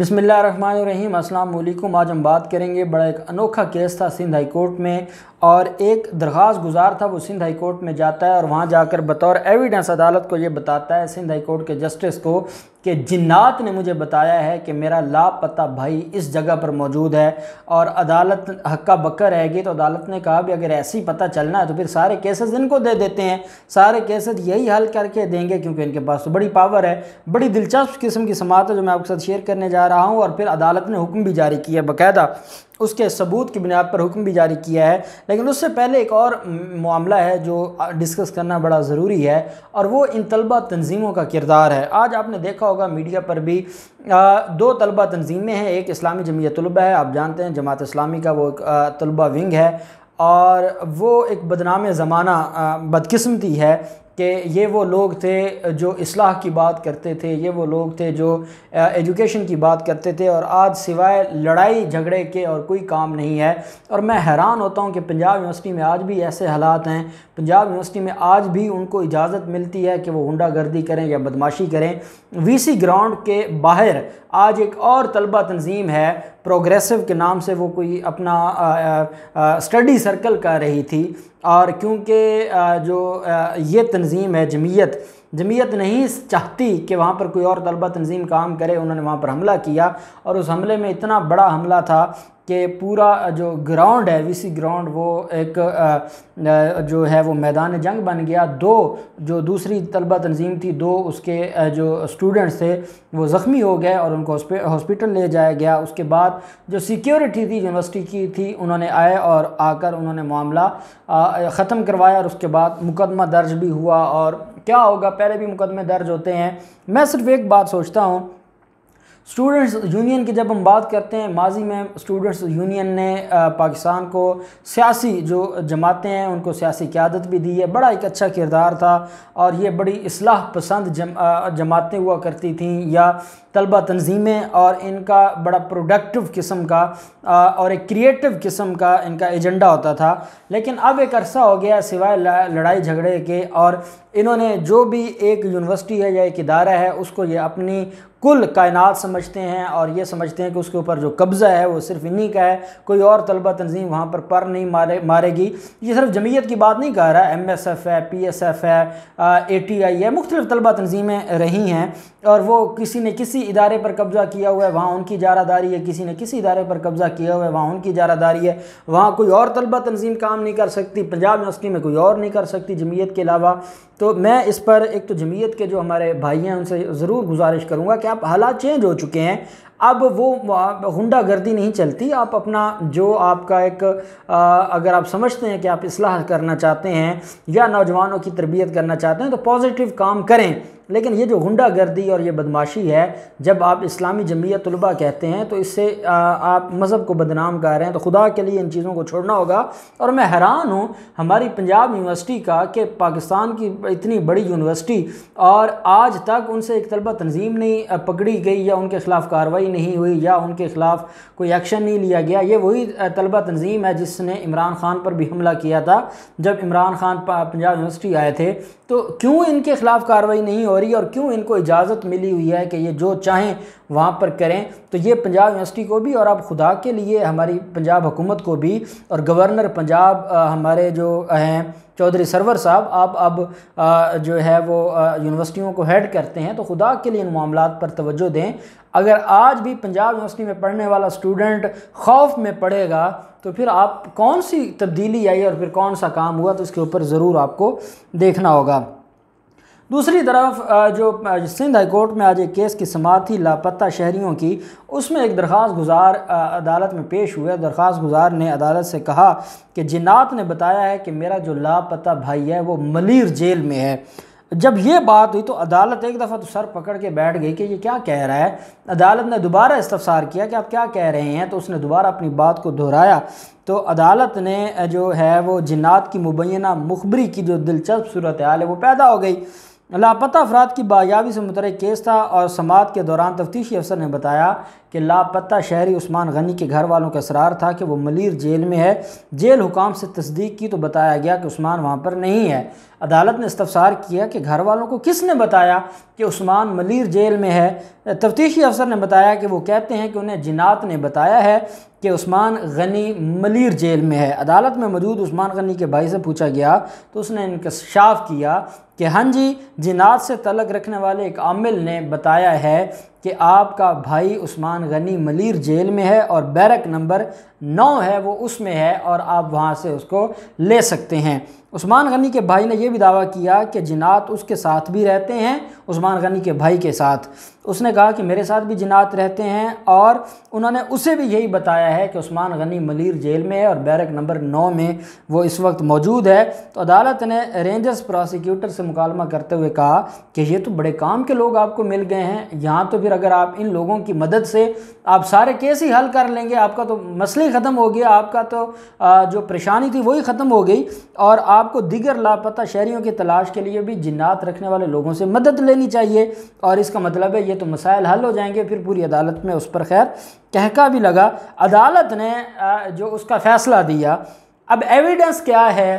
अस्सलाम वालेकुम आज हम बात करेंगे बड़ा एक अनोखा केस था सिंध हाई कोर्ट में और एक दरख्वास गुजार था वो सिंध हाई कोर्ट में जाता है और वहाँ जाकर बतौर एविडेंस अदालत को ये बताता है सिंध हाई कोर्ट के जस्टिस को कि जिन्नात ने मुझे बताया है कि मेरा लापता भाई इस जगह पर मौजूद है और अदालत हक्का बक्का रहेगी तो अदालत ने कहा भी अगर ऐसे ही पता चलना है तो फिर सारे केसेस इनको दे देते हैं सारे केसेस यही हल करके देंगे क्योंकि इनके पास तो बड़ी पावर है बड़ी दिलचस्प किस्म की समात है जो मैं आपके साथ शेयर करने जा रहा हूँ और फिर अदालत ने हुक्म भी जारी किया बाकायदा उसके सबूत की बुनियाद पर हुक्म भी जारी किया है लेकिन उससे पहले एक और मामला है जो डिस्कस करना बड़ा ज़रूरी है और वो इन तलबा तंजीमों का किरदार है आज आपने देखा होगा मीडिया पर भी आ, दो तलबा तंजीमें हैं एक इस्लामी जमीयत तलबा है आप जानते हैं जमात इस्लामी का वो तलबा विंग है और वो एक बदनाम ज़माना बदकस्मती है कि ये वो लोग थे जो इसलाह की बात करते थे ये वो लोग थे जो एजुकेशन की बात करते थे और आज सिवाय लड़ाई झगड़े के और कोई काम नहीं है और मैं हैरान होता हूँ कि पंजाब यूनिवर्सिटी में आज भी ऐसे हालात हैं पंजाब यूनिवर्सिटी में आज भी उनको इजाज़त मिलती है कि वो हुंडा गर्दी करें या बदमाशी करें वी ग्राउंड के बाहर आज एक और तलबा तंजीम है प्रोग्रेसिव के नाम से वो कोई अपना स्टडी सर्कल कर रही थी और क्योंकि जो ये तंजीम है जमीयत जमीयत नहीं चाहती कि वहाँ पर कोई और तलबा तंजीम काम करे उन्होंने वहाँ पर हमला किया और उस हमले में इतना बड़ा हमला था कि पूरा जो ग्राउंड है वीसी ग्राउंड वो एक जो है वो मैदान जंग बन गया दो जो दूसरी तलबा तंजीम थी दो उसके जो स्टूडेंट्स थे वो ज़ख्मी हो गए और उनको हॉस्पिटल ले जाया गया उसके बाद जो सिक्योरिटी थी यूनिवर्सिटी की थी उन्होंने आए और आकर उन्होंने मामला ख़त्म करवाया और उसके बाद मुकदमा दर्ज भी हुआ और क्या होगा पहले भी मुकदमे दर्ज होते हैं मैं सिर्फ एक बात सोचता हूँ स्टूडेंट्स यूनियन की जब हम बात करते हैं माजी में स्टूडेंट्स यूनियन ने पाकिस्तान को सियासी जो जमातें हैं उनको सियासी क्यादत भी दी है बड़ा एक अच्छा किरदार था और ये बड़ी असलाह पसंद जम, जमातें हुआ करती थीं या तलबा तनजीमें और इनका बड़ा प्रोडक्टिव किस्म का और एक क्रिएटिव किस्म का इनका एजेंडा होता था लेकिन अब एक अरसा हो गया सिवाय लड़ाई झगड़े के और इन्होंने जो भी एक यूनिवर्सिटी है या एक इदारा है उसको ये अपनी कुल कायनात समझते हैं और ये समझते हैं कि उसके ऊपर जो कब्ज़ा है वो सिर्फ इन्हीं का है कोई और तलबा तंजीम वहाँ पर पर नहीं मारे मारेगी ये सिर्फ जमीयत की बात नहीं कह रहा है एम एस एफ़ है पी एस एफ़ है ए टी आई है मुख्तलिफ़ तलबा तंजीमें रही हैं और वो किसी ने किसी इदारे पर कब्ज़ा किया हुआ है वहाँ उनकी जारादारी है किसी ने किसी इदारे पर कब्ज़ा किया हुआ है वहाँ उनकी जारादारी है वहाँ कोई और तलबा तंजीम काम नहीं कर सकती पंजाब यूनिवर्सिटी में कोई और नहीं कर सकती जमीयत के अलावा तो मैं इस पर एक तो जमीयत के जो हमारे भाई हैं उनसे ज़रूर गुजारिश करूँगा क्या हालात चेंज हो चुके हैं अब वो हुंडा गर्दी नहीं चलती आप अपना जो आपका एक आ, अगर आप समझते हैं कि आप इसलाह करना चाहते हैं या नौजवानों की तरबियत करना चाहते हैं तो पॉजिटिव काम करें लेकिन ये जो हुंडा गर्दी और ये बदमाशी है जब आप इस्लामी जमीयत तलबा कहते हैं तो इससे आ, आप मज़हब को बदनाम कर रहे हैं तो खुदा के लिए इन चीज़ों को छोड़ना होगा और मैं हैरान हूँ हमारी पंजाब यूनिवर्सिटी का कि पाकिस्तान की इतनी बड़ी यूनिवर्सिटी और आज तक उनसे एक तलबा तंजीम नहीं पकड़ी गई या उनके ख़िलाफ़ कार्रवाई कार्रवाई नहीं हुई या उनके ख़िलाफ़ कोई एक्शन नहीं लिया गया ये वही तलबा तंजीम है जिसने इमरान खान पर भी हमला किया था जब इमरान खान पंजाब यूनिवर्सिटी आए थे तो क्यों इनके ख़िलाफ़ कार्रवाई नहीं हो रही और क्यों इनको इजाज़त मिली हुई है कि ये जो चाहें वहाँ पर करें तो ये पंजाब यूनिवर्सिटी को भी और अब खुदा के लिए हमारी पंजाब हुकूमत को भी और गवर्नर पंजाब हमारे जो हैं चौधरी सरवर साहब आप अब जो है वो यूनिवर्सिटियों को हेड करते हैं तो खुदा के लिए इन मामला पर तोज्जो दें अगर आज भी पंजाब यूनिवर्सिटी में पढ़ने वाला स्टूडेंट खौफ में पढ़ेगा तो फिर आप कौन सी तब्दीली आई और फिर कौन सा काम हुआ तो इसके ऊपर ज़रूर आपको देखना होगा दूसरी तरफ जो सिंध हाईकोर्ट में आज एक केस की समात थी लापता शहरीों की उसमें एक दरख्वास गुजार अदालत में पेश हुए दरख्वास गुजार ने अदालत से कहा कि जिनात ने बताया है कि मेरा जो लापता भाई है वो मलिर जेल में है जब ये बात हुई तो अदालत एक दफ़ा तो सर पकड़ के बैठ गई कि ये क्या कह रहा है अदालत ने दोबारा इस्तफसार किया कि आप क्या कह रहे हैं तो उसने दोबारा अपनी बात को दोहराया तो अदालत ने जो है वो जिन्नात की मुबैना मुखबरी की जो दिलचस्प सूरत हाल है वो पैदा हो गई लापता अफराद की बायाबी से मुतर केस था और समात के दौरान तफ्तीशी अफसर ने बताया कि लापता शहरी उस्मान गनी के घर वालों का इसरार था कि वो मलिर जेल में है जेल हुकाम से तस्दीक की तो बताया गया कि उस्मान वहाँ पर नहीं है अदालत ने इस्तफसार किया कि घर वालों को किसने बताया कि उस्मान मलिर जेल में है तफ्तीशी अफसर ने बताया कि वो कहते हैं कि उन्हें जिनात ने बताया है कि उस्मान गनी मलिर जेल में है अदालत में मौजूद उस्मान गनी के भाई से पूछा गया तो उसने इनकशाफ किया कि हाँ जी जिनात से तलक रखने वाले एक आमिल ने बताया है कि आपका भाई उस्मान गनी मलिर जेल में है और बैरक नंबर नौ है वो उसमें है और आप वहाँ से उसको ले सकते हैं उस्मान गनी के भाई ने यह भी दावा किया कि जिनात उसके साथ भी रहते हैं उस्मान गनी के भाई के साथ उसने कहा कि मेरे साथ भी जिनात रहते हैं और उन्होंने उसे भी यही बताया है कि उस्मान गनी मलिर जेल में है और बैरक नंबर नौ में वो इस वक्त मौजूद है तो अदालत ने रेंजर्स प्रोसिक्यूटर से मुकालमा करते हुए कहा कि ये तो बड़े काम के लोग आपको मिल गए हैं यहाँ तो फिर अगर आप इन लोगों की मदद से आप सारे केस ही हल कर लेंगे आपका तो मसले ही ख़त्म हो गया आपका तो जो परेशानी थी वही ख़त्म हो गई और आपको दिगर लापता शहरीों की तलाश के लिए भी जिन्नात रखने वाले लोगों से मदद लेनी चाहिए और इसका मतलब है ये तो मसाइल हल हो जाएंगे फिर पूरी अदालत में उस पर खैर कहका भी लगा अदालत ने जो उसका फ़ैसला दिया अब एविडेंस क्या है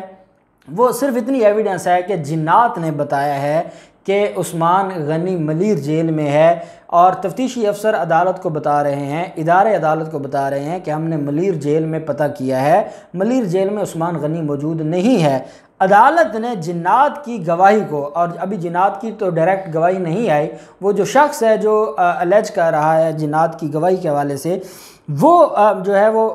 वो सिर्फ इतनी एविडेंस है कि जिन्नात ने बताया है कि उस्मान गनी मलिर जेल में है और तफ्तीशी अफसर अदालत को बता रहे हैं इदारे अदालत को बता रहे हैं कि हमने मलिर जेल में पता किया है मलिर जेल में उस्मान गनी मौजूद नहीं है अदालत ने जिन्नात की गवाही को और अभी जिन्नात की तो डायरेक्ट गवाही नहीं आई वो जो शख्स है जो अलज कर रहा है जिन्नात की गवाही के हवाले से वो जो है वो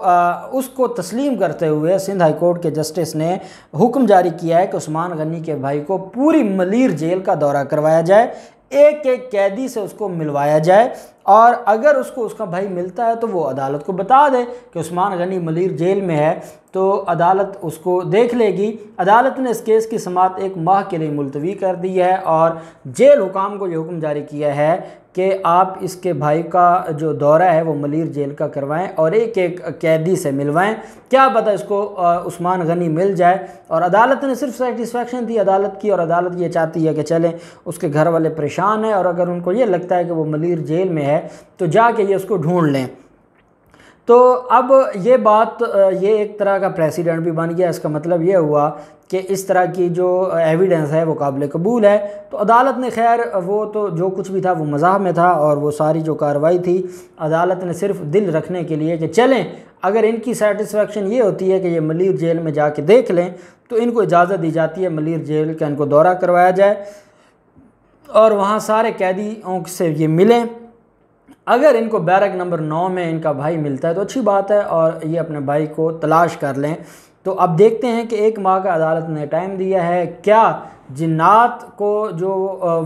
उसको तस्लीम करते हुए सिंध हाई कोर्ट के जस्टिस ने हुक्म जारी किया है कि उस्मान गनी के भाई को पूरी मलिर जेल का दौरा करवाया जाए एक एक कैदी से उसको मिलवाया जाए और अगर उसको उसका भाई मिलता है तो वो अदालत को बता दे कि उस्मान गनी मलिर जेल में है तो अदालत उसको देख लेगी अदालत ने इस केस की समात एक माह के लिए मुलतवी कर दी है और जेल हुकाम को ये हुक्म जारी किया है कि आप इसके भाई का जो दौरा है वो मलिर जेल का करवाएं और एक एक कैदी से मिलवाएं क्या पता इसको उस्मान गनी मिल जाए और अदालत ने सिर्फ सेटिस्फेक्शन दी अदालत की और अदालत ये चाहती है कि चलें उसके घर वाले परेशान हैं और अगर उनको ये लगता है कि वो मलिर जेल में है तो जाके ये उसको ढूंढ लें तो अब ये बात ये एक तरह का प्रेसिडेंट भी बन गया इसका मतलब ये हुआ कि इस तरह की जो एविडेंस है वो काबिल कबूल है तो अदालत ने खैर वो तो जो कुछ भी था वो मज़ाह में था और वो सारी जो कार्रवाई थी अदालत ने सिर्फ दिल रखने के लिए कि चलें अगर इनकी सेटिस्फेक्शन ये होती है कि ये मलिर जेल में के देख लें तो इनको इजाज़त दी जाती है मलिर जेल का इनको दौरा करवाया जाए और वहाँ सारे कैदियों से ये मिलें अगर इनको बैरक नंबर नौ में इनका भाई मिलता है तो अच्छी बात है और ये अपने भाई को तलाश कर लें तो अब देखते हैं कि एक माह का अदालत ने टाइम दिया है क्या जिन्नात को जो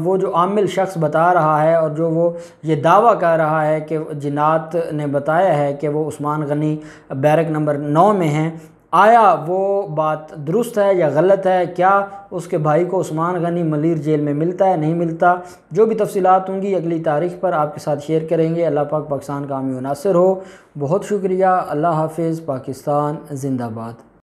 वो जो आमिल शख्स बता रहा है और जो वो ये दावा कर रहा है कि जिन्नात ने बताया है कि वो उस्मान गनी बैरक नंबर नौ में हैं आया वो बात दुरुस्त है या गलत है क्या उसके भाई को उस्मान गनी मलिर जेल में मिलता है नहीं मिलता जो भी तफसीत होंगी अगली तारीख पर आपके साथ शेयर करेंगे अल्लाह पाक पाकिस्तान का आमी मुनासर हो बहुत शुक्रिया अल्लाह हाफिज़ पाकिस्तान ज़िंदाबाद